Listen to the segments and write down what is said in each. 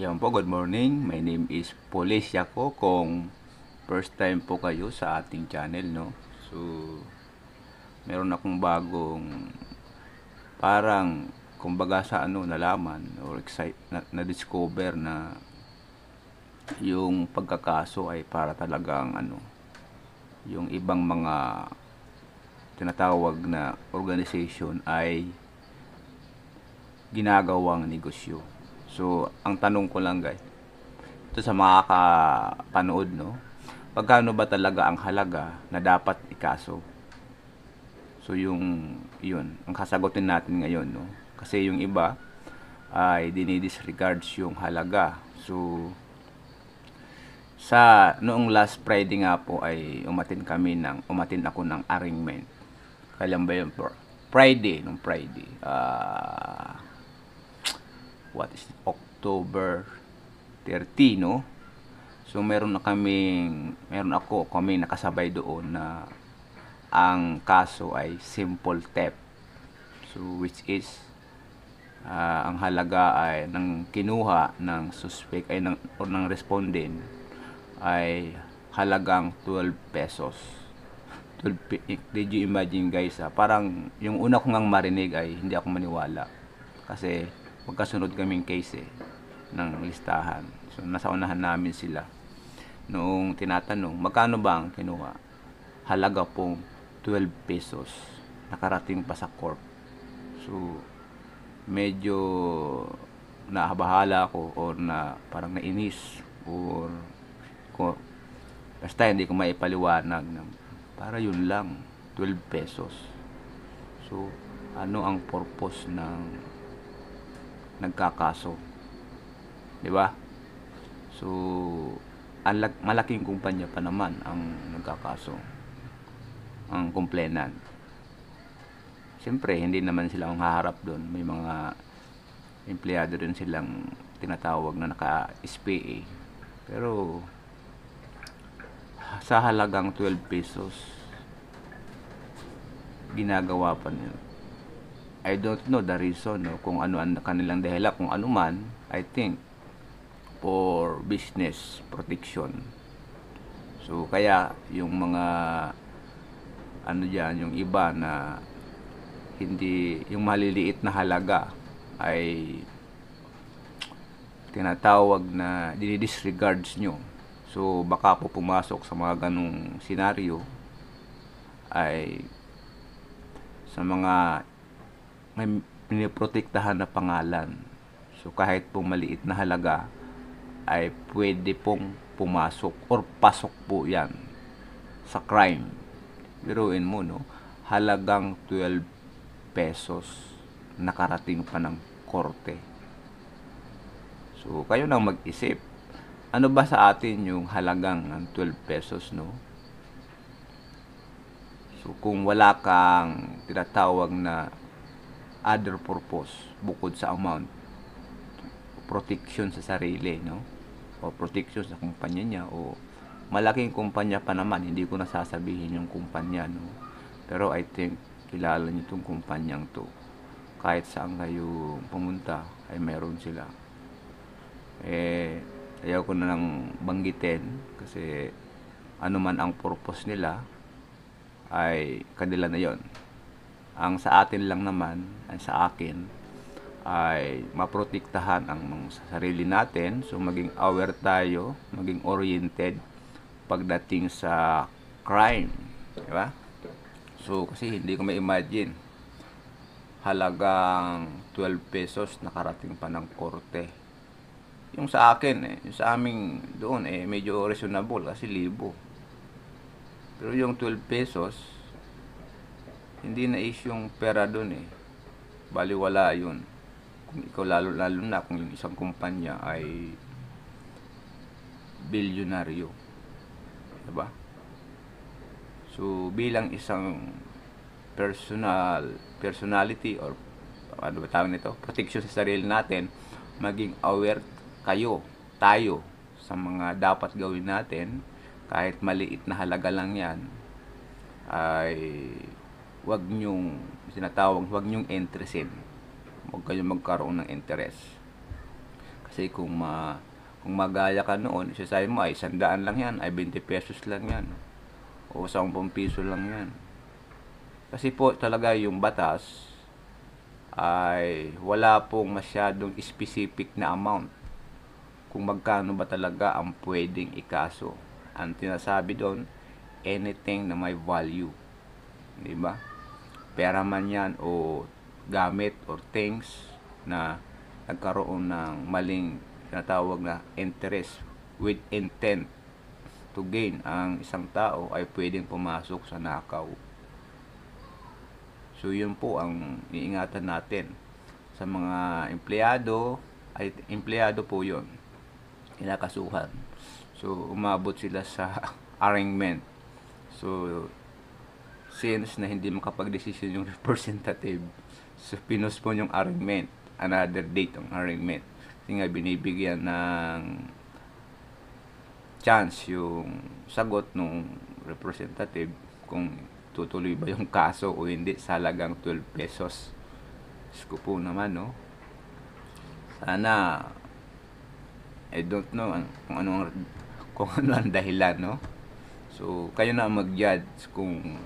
Yan po, good morning. My name is Police Yako. Kung first time po kayo sa ating channel, no? So, meron akong bagong parang kumbaga sa ano nalaman or excite na, na discover na yung pagkakaso ay para talagang ano yung ibang mga tinatawag na organization ay ginagawang negosyo So, ang tanong ko lang guys, ito sa mga kapanood, no? Pagkano ba talaga ang halaga na dapat ikaso? So, yung, yun, ang kasagutin natin ngayon, no? Kasi yung iba ay dinidisregards yung halaga. So, sa noong last Friday nga po ay umatin kami ng, umatin ako ng arrangement. Kailan ba yun? Friday, nung Friday. Ah... Uh, what is October 30 no so meron na kaming meron ako kami nakasabay doon na ang kaso ay simple theft so which is uh, ang halaga ay ng kinuha ng suspect ay ng, or ng respondent ay halagang 12 pesos 12, did you imagine guys ha? Ah? parang yung una ko ngang marinig ay hindi ako maniwala kasi magkasunod kaming case eh, ng listahan. So, nasaunahan namin sila. Noong tinatanong, magkano ba ang kinuha? Halaga pong 12 pesos. Nakarating pa sa corp. So, medyo nahabahala ako or na parang nainis or ko basta hindi ko maipaliwanag na para yun lang 12 pesos so ano ang purpose ng nagkakaso. 'Di ba? So alak, malaking kumpanya pa naman ang nagkakaso. Ang complainant. Siyempre, hindi naman sila ang haharap doon. May mga empleyado din silang tinatawag na naka-SPA. Pero sa halagang 12 pesos ginagawa pa nila I don't know the reason no, kung ano ang kanilang dahilan kung ano man I think for business protection so kaya yung mga ano diyan yung iba na hindi yung maliliit na halaga ay tinatawag na dinidisregards nyo so baka po pumasok sa mga ganong senaryo ay sa mga may piniprotektahan na pangalan. So kahit pong maliit na halaga ay pwede pong pumasok or pasok po yan sa crime. Biruin mo no, halagang 12 pesos nakarating pa ng korte. So kayo nang mag-isip, ano ba sa atin yung halagang ng 12 pesos no? So kung wala kang tinatawag na other purpose bukod sa amount protection sa sarili no o protection sa kumpanya niya o malaking kumpanya pa naman hindi ko nasasabihin yung kumpanya no pero I think kilala niyo tong kumpanyang to kahit saan kayo pumunta ay meron sila eh ayaw ko na lang banggitin kasi ano man ang purpose nila ay kanila na yon ang sa atin lang naman, ang sa akin, ay maprotektahan ang sarili natin. So, maging aware tayo, maging oriented pagdating sa crime. Di ba? So, kasi hindi ko ma-imagine halagang 12 pesos nakarating pa ng korte. Yung sa akin, eh, yung sa aming doon, eh, medyo reasonable kasi libo. Pero yung 12 pesos, hindi na issue yung pera doon eh. Baliwala yun. Kung ikaw lalo, lalo na kung yung isang kumpanya ay bilyonaryo. Diba? So, bilang isang personal personality or ano ba tawag nito? Protection sa sarili natin, maging aware kayo, tayo, sa mga dapat gawin natin, kahit maliit na halaga lang yan, ay wag nyong sinatawag, wag nyong interested. Huwag kayong magkaroon ng interest. Kasi kung ma kung magaya ka noon, isasabi mo ay sandaan lang yan, ay 20 pesos lang yan. O 10 piso lang yan. Kasi po talaga yung batas ay wala pong masyadong specific na amount kung magkano ba talaga ang pwedeng ikaso. Ang tinasabi doon, anything na may value. Di ba? pera man yan o gamit or things na nagkaroon ng maling tinatawag na interest with intent to gain ang isang tao ay pwedeng pumasok sa nakaw. So yun po ang iingatan natin sa mga empleyado ay empleyado po yun kinakasuhan. So umabot sila sa arrangement. So since na hindi makapag-decision yung representative. So, pinuspon yung arraignment. Another date ang arraignment. Kasi nga, binibigyan ng chance yung sagot ng representative kung tutuloy ba yung kaso o hindi sa halagang 12 pesos. Isko po naman, no? Sana, I don't know kung ano ang, kung ano ang dahilan, no? So, kayo na mag-judge kung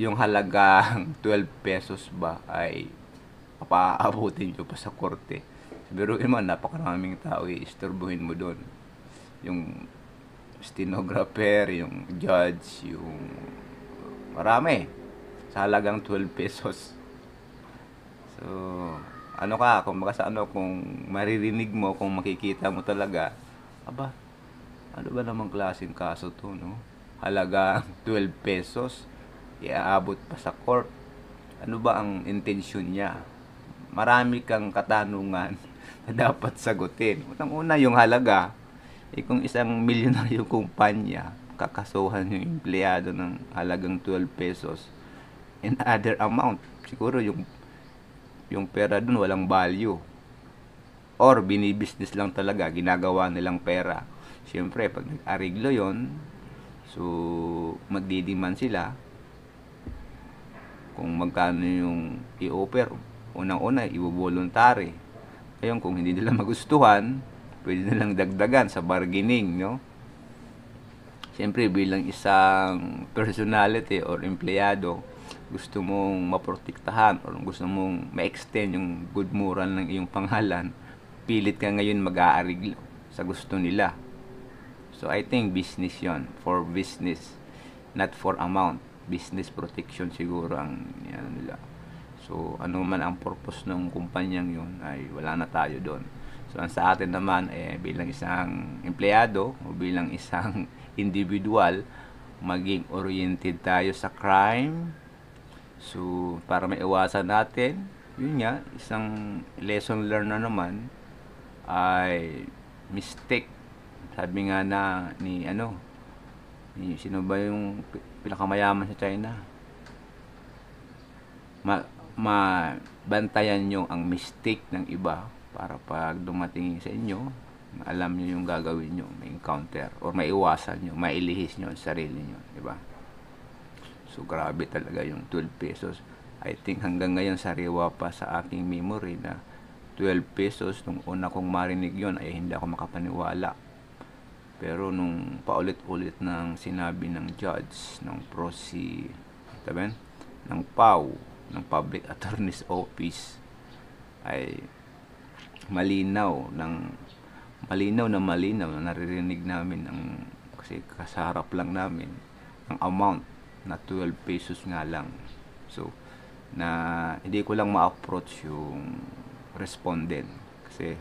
yung halagang 12 pesos ba ay papaabutin nyo pa sa korte. Biruin mo, napakaraming tao i-isturbuhin mo doon. Yung stenographer, yung judge, yung marami. Sa halagang 12 pesos. So, ano ka, kung baka sa ano, kung maririnig mo, kung makikita mo talaga, aba, ano ba namang klaseng kaso to, no? Halagang 12 pesos iaabot pa sa court? Ano ba ang intensyon niya? Marami kang katanungan na dapat sagutin. Unang una, yung halaga. Eh, kung isang milyonaryo kumpanya, kakasuhan yung empleyado ng halagang 12 pesos in other amount. Siguro yung yung pera dun walang value. Or binibusiness lang talaga, ginagawa nilang pera. Siyempre, pag nag-ariglo yon so magdidiman sila, kung magkano yung i-offer. Unang-una, i-voluntary Ngayon, kung hindi nila magustuhan, pwede nilang dagdagan sa bargaining, no? Siyempre, bilang isang personality or empleyado, gusto mong maprotektahan or gusto mong ma-extend yung good moral ng iyong pangalan, pilit ka ngayon mag-aariglo sa gusto nila. So, I think business yon for business, not for amount business protection siguro ang yan nila. So, ano man ang purpose ng kumpanyang yun ay wala na tayo doon. So, ang sa atin naman eh, bilang isang empleyado o bilang isang individual, maging oriented tayo sa crime. So, para maiwasan natin, yun nga, isang lesson learned na naman ay mistake. Sabi nga na ni ano, ni sino ba yung pinakamayaman sa China. Ma mabantayan nyo ang mistake ng iba para pag dumating sa inyo, alam nyo yung gagawin nyo, may encounter, or may iwasan nyo, may ilihis nyo ang sarili nyo, di ba? So, grabe talaga yung 12 pesos. I think hanggang ngayon sariwa pa sa aking memory na 12 pesos nung una kong marinig yon ay hindi ako makapaniwala pero nung paulit-ulit ng sinabi ng judge, ng prosi, taben, ng PAW, ng Public Attorney's Office, ay malinaw ng malinaw na malinaw na naririnig namin ang kasi kasarap lang namin ang amount na 12 pesos nga lang so na hindi ko lang ma-approach yung respondent kasi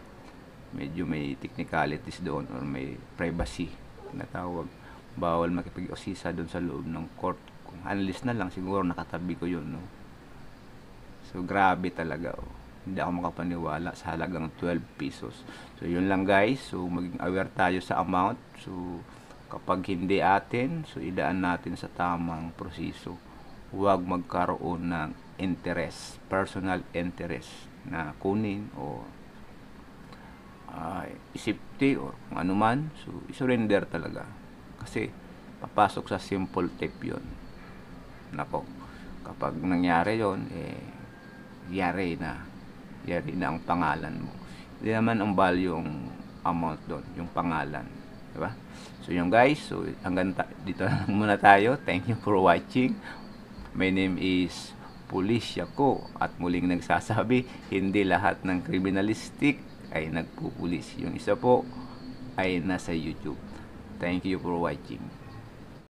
medyo may technicalities doon or may privacy na tawag bawal makipag osisa doon sa loob ng court kung analyst na lang siguro nakatabi ko yun no so grabe talaga oh. hindi ako makapaniwala sa halagang 12 pesos so yun lang guys so maging aware tayo sa amount so kapag hindi atin so idaan natin sa tamang proseso huwag magkaroon ng interest personal interest na kunin o uh, ah, safety or kung ano man. So, surrender talaga. Kasi, papasok sa simple tip yon Nako, kapag nangyari yon eh, yari na. Yari na ang pangalan mo. Hindi naman ang value yung amount doon, yung pangalan. Diba? So, yun guys. So, hanggang ta- dito lang muna tayo. Thank you for watching. My name is Pulis ko at muling nagsasabi, hindi lahat ng kriminalistik ay nagpupulis. Yung isa po ay nasa YouTube. Thank you for watching.